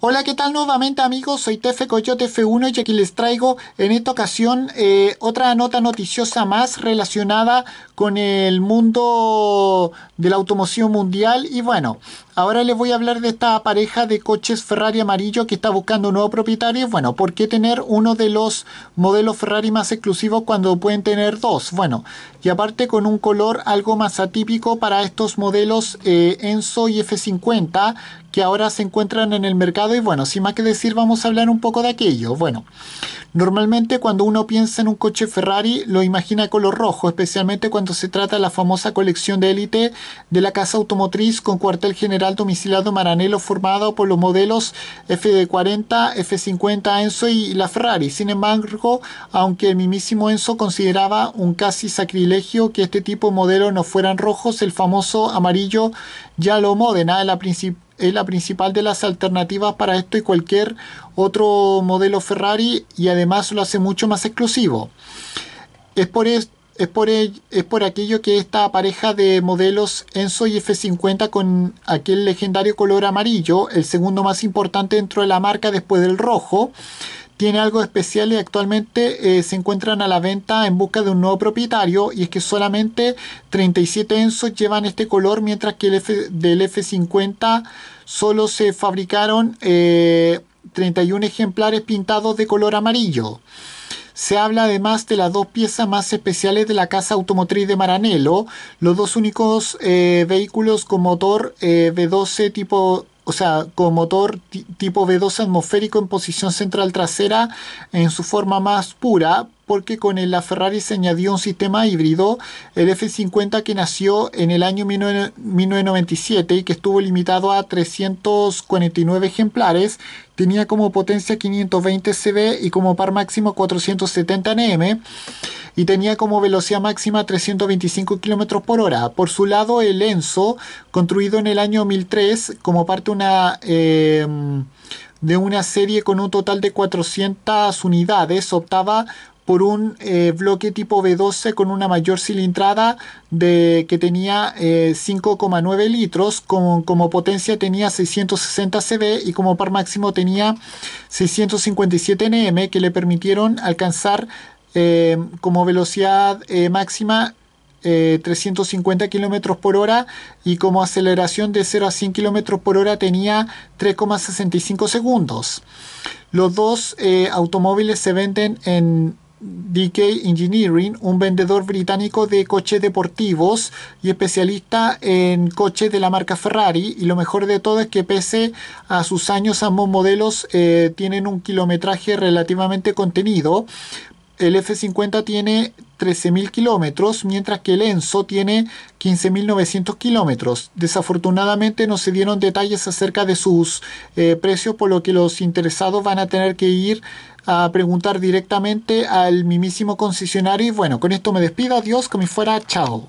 Hola, ¿qué tal nuevamente amigos? Soy Tefe Coyote F1 y aquí les traigo en esta ocasión eh, otra nota noticiosa más relacionada con el mundo de la automoción mundial. Y bueno, ahora les voy a hablar de esta pareja de coches Ferrari amarillo que está buscando un nuevo propietario. Bueno, ¿por qué tener uno de los modelos Ferrari más exclusivos cuando pueden tener dos? Bueno, y aparte con un color algo más atípico para estos modelos eh, Enzo y F50 que ahora se encuentran en el mercado y bueno, sin más que decir vamos a hablar un poco de aquello. Bueno, normalmente cuando uno piensa en un coche Ferrari lo imagina color rojo, especialmente cuando se trata de la famosa colección de élite de la casa automotriz con cuartel general domiciliado Maranello formado por los modelos fd 40 F50 Enzo y la Ferrari. Sin embargo, aunque el mismísimo Enzo consideraba un casi sacrilegio que este tipo de modelos no fueran rojos, el famoso amarillo ya lo Modena, la principal es la principal de las alternativas para esto y cualquier otro modelo Ferrari y además lo hace mucho más exclusivo. Es por, es, por, e, es por aquello que esta pareja de modelos Enzo y F50 con aquel legendario color amarillo, el segundo más importante dentro de la marca después del rojo, tiene algo especial y actualmente eh, se encuentran a la venta en busca de un nuevo propietario y es que solamente 37 Ensos llevan este color mientras que el F, del F50 solo se fabricaron 31 eh, ejemplares pintados de color amarillo. Se habla además de las dos piezas más especiales de la casa automotriz de Maranello, los dos únicos eh, vehículos con motor V12 tipo o sea, con motor tipo v 2 atmosférico en posición central trasera en su forma más pura, porque con la Ferrari se añadió un sistema híbrido, el F50 que nació en el año 1997 y que estuvo limitado a 349 ejemplares, tenía como potencia 520 CV y como par máximo 470 Nm y tenía como velocidad máxima 325 km por hora. Por su lado, el Enzo, construido en el año 2003 como parte una, em, de una serie con un total de 400 unidades, optaba por un eh, bloque tipo B12 con una mayor cilindrada de, que tenía 5,9 eh, litros, como, como potencia tenía 660 CV y como par máximo tenía 657 Nm que le permitieron alcanzar eh, como velocidad máxima 350 km por hora y como aceleración de 0 a 100 km por hora tenía 3,65 segundos. Los dos automóviles se venden en DK Engineering, un vendedor británico de coches deportivos y especialista en coches de la marca Ferrari. Y lo mejor de todo es que pese a sus años, ambos modelos eh, tienen un kilometraje relativamente contenido. El F50 tiene 13.000 kilómetros, mientras que el Enzo tiene 15.900 kilómetros. Desafortunadamente no se dieron detalles acerca de sus eh, precios, por lo que los interesados van a tener que ir a preguntar directamente al mismísimo concesionario. Y bueno, con esto me despido, adiós, como fuera, chao.